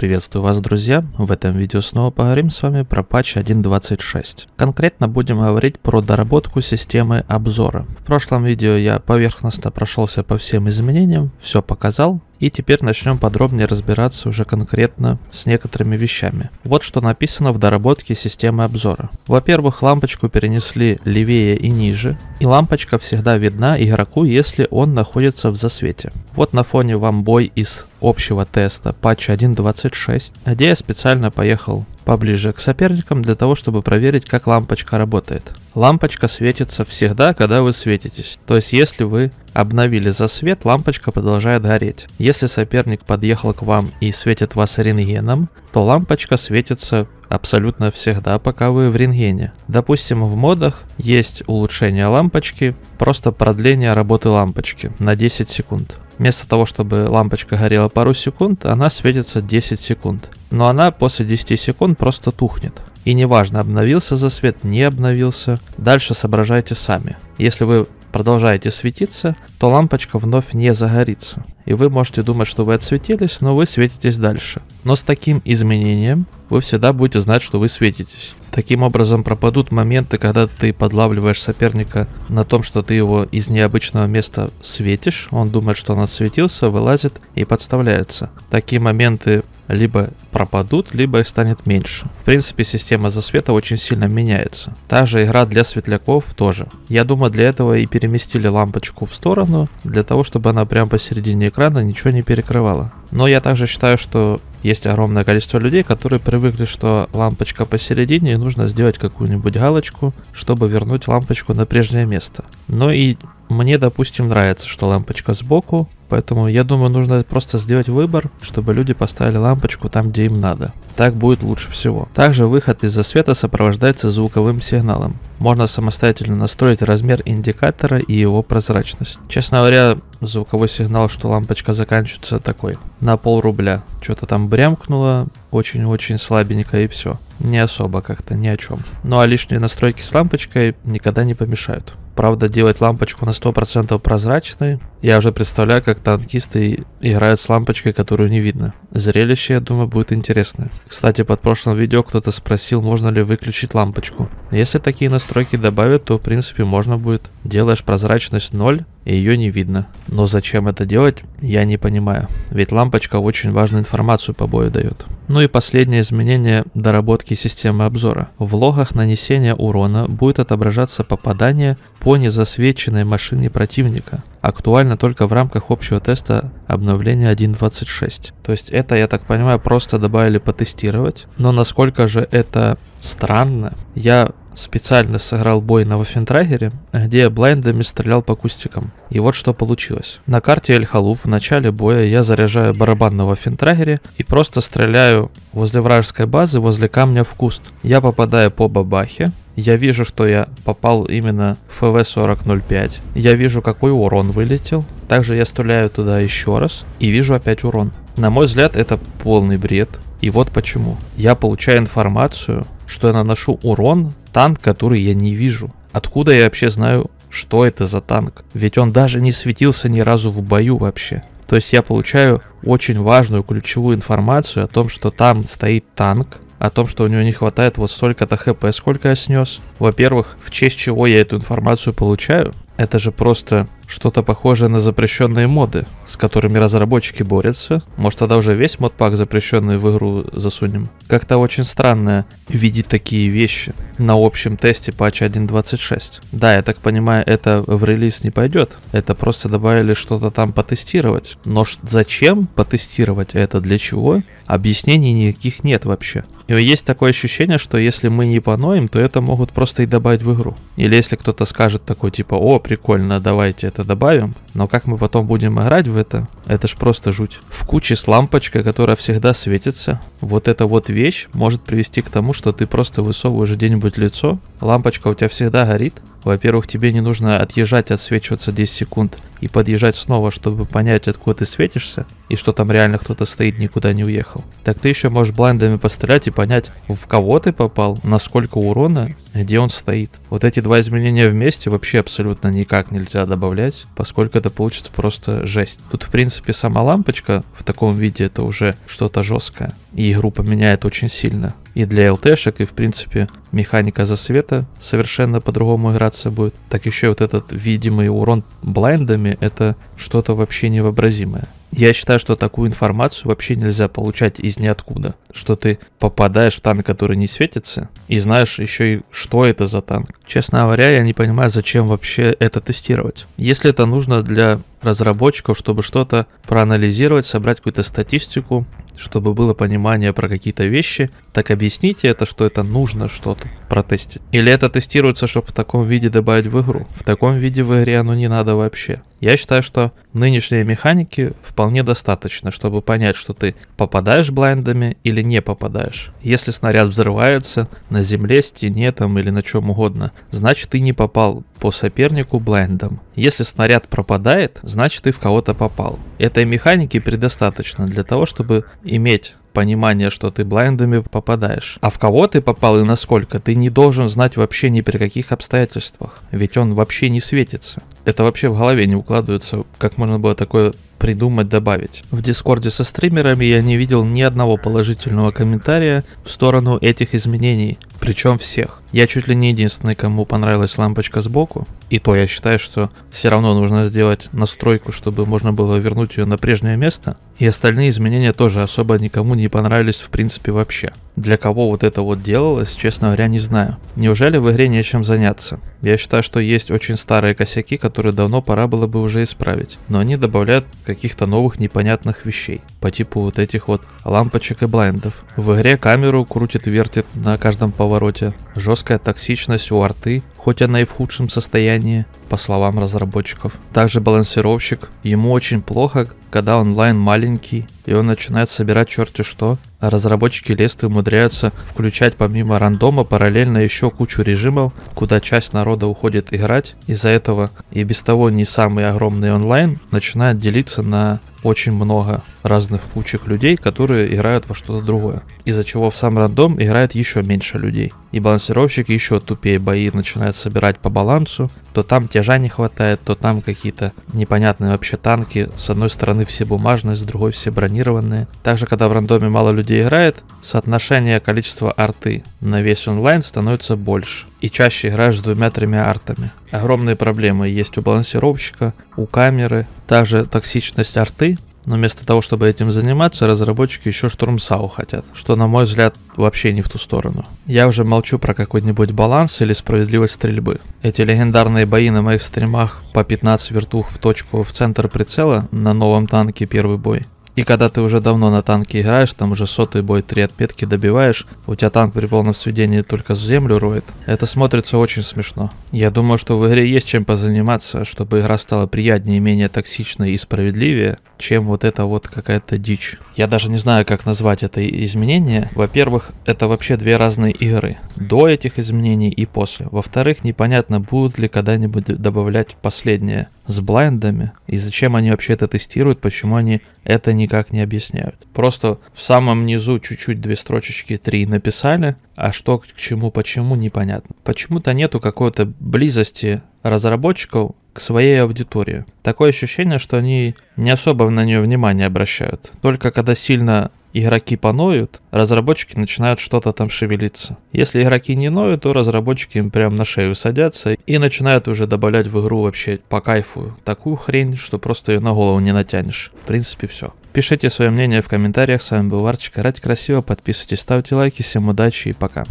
приветствую вас, друзья! В этом видео снова поговорим с вами про патч 1.26. Конкретно будем говорить про доработку системы обзора. В прошлом видео я поверхностно прошелся по всем изменениям, все показал, и теперь начнем подробнее разбираться уже конкретно с некоторыми вещами. Вот что написано в доработке системы обзора. Во-первых, лампочку перенесли левее и ниже, и лампочка всегда видна игроку, если он находится в засвете. Вот на фоне вам бой из общего теста патча 1.26, а Дея специально поехал поближе к соперникам для того, чтобы проверить, как лампочка работает. Лампочка светится всегда, когда вы светитесь. То есть, если вы обновили засвет, лампочка продолжает гореть. Если соперник подъехал к вам и светит вас рентгеном, то лампочка светится абсолютно всегда, пока вы в рентгене. Допустим, в модах есть улучшение лампочки, просто продление работы лампочки на 10 секунд. Вместо того, чтобы лампочка горела пару секунд, она светится 10 секунд. Но она после 10 секунд просто тухнет. И неважно, обновился засвет, не обновился. Дальше соображайте сами. Если вы продолжаете светиться, то лампочка вновь не загорится. И вы можете думать, что вы отсветились, но вы светитесь дальше. Но с таким изменением вы всегда будете знать, что вы светитесь. Таким образом пропадут моменты, когда ты подлавливаешь соперника на том, что ты его из необычного места светишь, он думает, что он отсветился, вылазит и подставляется. Такие моменты либо пропадут, либо их станет меньше. В принципе, система засвета очень сильно меняется. Та же игра для светляков тоже. Я думаю, для этого и переместили лампочку в сторону, для того, чтобы она прямо посередине экрана ничего не перекрывала. Но я также считаю, что есть огромное количество людей, которые привыкли, что лампочка посередине, и нужно сделать какую-нибудь галочку, чтобы вернуть лампочку на прежнее место. Но и мне, допустим, нравится, что лампочка сбоку, поэтому я думаю, нужно просто сделать выбор, чтобы люди поставили лампочку там, где им надо. Так будет лучше всего. Также выход из-за света сопровождается звуковым сигналом. Можно самостоятельно настроить размер индикатора и его прозрачность. Честно говоря, звуковой сигнал, что лампочка заканчивается такой. На пол рубля. Что-то там брямкнуло, очень-очень слабенько и все. Не особо как-то, ни о чем. Ну а лишние настройки с лампочкой никогда не помешают. Правда, делать лампочку на 100% прозрачной я уже представляю, как танкисты играют с лампочкой, которую не видно. Зрелище, я думаю, будет интересное. Кстати, под прошлым видео кто-то спросил, можно ли выключить лампочку. Если такие настройки добавят, то в принципе можно будет. Делаешь прозрачность 0, и ее не видно. Но зачем это делать, я не понимаю. Ведь лампочка очень важную информацию по бою дает. Ну и последнее изменение доработки системы обзора. В логах нанесения урона будет отображаться попадание по незасвеченной машине противника актуально только в рамках общего теста обновления 1.26. То есть это, я так понимаю, просто добавили потестировать. Но насколько же это странно, я специально сыграл бой на Вафентрагере, где я блайндами стрелял по кустикам. И вот что получилось. На карте Эль-Халуф в начале боя я заряжаю барабан на Вафентрагере и просто стреляю возле вражеской базы, возле камня в куст. Я попадаю по бабахе, я вижу, что я попал именно в ФВ-4005. Я вижу, какой урон вылетел. Также я стреляю туда еще раз и вижу опять урон. На мой взгляд, это полный бред. И вот почему. Я получаю информацию, что я наношу урон танк, который я не вижу. Откуда я вообще знаю, что это за танк? Ведь он даже не светился ни разу в бою вообще. То есть я получаю очень важную ключевую информацию о том, что там стоит танк, о том, что у него не хватает вот столько-то хп, сколько я снес. Во-первых, в честь чего я эту информацию получаю, это же просто что-то похожее на запрещенные моды, с которыми разработчики борются. Может, тогда уже весь модпак запрещенный в игру засунем. Как-то очень странно видеть такие вещи на общем тесте патча 1.26. Да, я так понимаю, это в релиз не пойдет. Это просто добавили что-то там потестировать. Но зачем потестировать это, для чего? Объяснений никаких нет вообще. И есть такое ощущение, что если мы не поноем, то это могут просто и добавить в игру. Или если кто-то скажет такой, типа, о, прикольно, давайте это это добавим, но как мы потом будем играть в это, это ж просто жуть. В куче с лампочкой, которая всегда светится, вот эта вот вещь может привести к тому, что ты просто высовываешь где-нибудь лицо, лампочка у тебя всегда горит, во-первых, тебе не нужно отъезжать, отсвечиваться 10 секунд и подъезжать снова, чтобы понять, откуда ты светишься, и что там реально кто-то стоит, никуда не уехал. Так ты еще можешь блайндами пострелять и понять, в кого ты попал, насколько урона, где он стоит. Вот эти два изменения вместе вообще абсолютно никак нельзя добавлять, поскольку это получится просто жесть. Тут, в принципе, сама лампочка в таком виде это уже что-то жесткое и игру поменяет очень сильно. И для ЛТшек, и в принципе механика засвета совершенно по-другому играться будет. Так еще вот этот видимый урон блайндами, это что-то вообще невообразимое. Я считаю, что такую информацию вообще нельзя получать из ниоткуда. Что ты попадаешь в танк, который не светится, и знаешь еще и, что это за танк. Честно говоря, я не понимаю, зачем вообще это тестировать. Если это нужно для разработчиков, чтобы что-то проанализировать, собрать какую-то статистику, чтобы было понимание про какие-то вещи, так объясните это, что это нужно что-то протестить. Или это тестируется, чтобы в таком виде добавить в игру. В таком виде в игре оно не надо вообще. Я считаю, что нынешние механики вполне достаточно, чтобы понять, что ты попадаешь блайндами или не попадаешь. Если снаряд взрывается на земле, стене там или на чем угодно, значит ты не попал по сопернику блайндом. Если снаряд пропадает, значит ты в кого-то попал. Этой механики предостаточно для того, чтобы иметь понимание, что ты блайндами попадаешь. А в кого ты попал и насколько, ты не должен знать вообще ни при каких обстоятельствах. Ведь он вообще не светится. Это вообще в голове не укладывается, как можно было такое придумать, добавить. В дискорде со стримерами я не видел ни одного положительного комментария в сторону этих изменений, причем всех. Я чуть ли не единственный, кому понравилась лампочка сбоку. И то я считаю, что все равно нужно сделать настройку, чтобы можно было вернуть ее на прежнее место. И остальные изменения тоже особо никому не понравились в принципе вообще. Для кого вот это вот делалось, честно говоря, не знаю. Неужели в игре нечем заняться? Я считаю, что есть очень старые косяки, которые давно пора было бы уже исправить. Но они добавляют каких-то новых непонятных вещей. По типу вот этих вот лампочек и блайндов. В игре камеру крутит-вертит на каждом повороте. Жестко жесткая токсичность у арты, хоть она и в худшем состоянии, по словам разработчиков. Также балансировщик, ему очень плохо, когда онлайн маленький, и он начинает собирать черти что, разработчики Лесты умудряются включать помимо рандома параллельно еще кучу режимов, куда часть народа уходит играть. Из-за этого и без того не самый огромный онлайн начинает делиться на очень много разных кучек людей, которые играют во что-то другое. Из-за чего в сам рандом играет еще меньше людей. И балансировщик еще тупее бои начинает собирать по балансу. То там тяжа не хватает, то там какие-то непонятные вообще танки. С одной стороны все бумажные, с другой все бронированные. Также когда в рандоме мало людей где играет, соотношение количества арты на весь онлайн становится больше. И чаще играешь с двумя-тремя артами. Огромные проблемы есть у балансировщика, у камеры. Также токсичность арты, но вместо того, чтобы этим заниматься, разработчики еще штурмсау хотят, что, на мой взгляд, вообще не в ту сторону. Я уже молчу про какой-нибудь баланс или справедливость стрельбы. Эти легендарные бои на моих стримах по 15 вертух в точку в центр прицела на новом танке первый бой и когда ты уже давно на танке играешь, там уже сотый бой, три отпетки добиваешь, у тебя танк при полном сведении только землю роет, это смотрится очень смешно. Я думаю, что в игре есть чем позаниматься, чтобы игра стала приятнее, менее токсичной и справедливее, чем вот это вот какая-то дичь. Я даже не знаю, как назвать это изменение. Во-первых, это вообще две разные игры. До этих изменений и после. Во-вторых, непонятно, будут ли когда-нибудь добавлять последнее с блайндами, и зачем они вообще это тестируют, почему они это никак не объясняют. Просто в самом низу чуть-чуть две строчечки, три написали, а что к чему, почему, непонятно. Почему-то нету какой-то близости разработчиков к своей аудитории. Такое ощущение, что они не особо на нее внимание обращают. Только когда сильно игроки поноют, разработчики начинают что-то там шевелиться. Если игроки не ноют, то разработчики им прям на шею садятся и начинают уже добавлять в игру вообще по кайфу такую хрень, что просто ее на голову не натянешь. В принципе, все. Пишите свое мнение в комментариях. С вами был Варчик. Рать красиво. Подписывайтесь, ставьте лайки. Всем удачи и пока.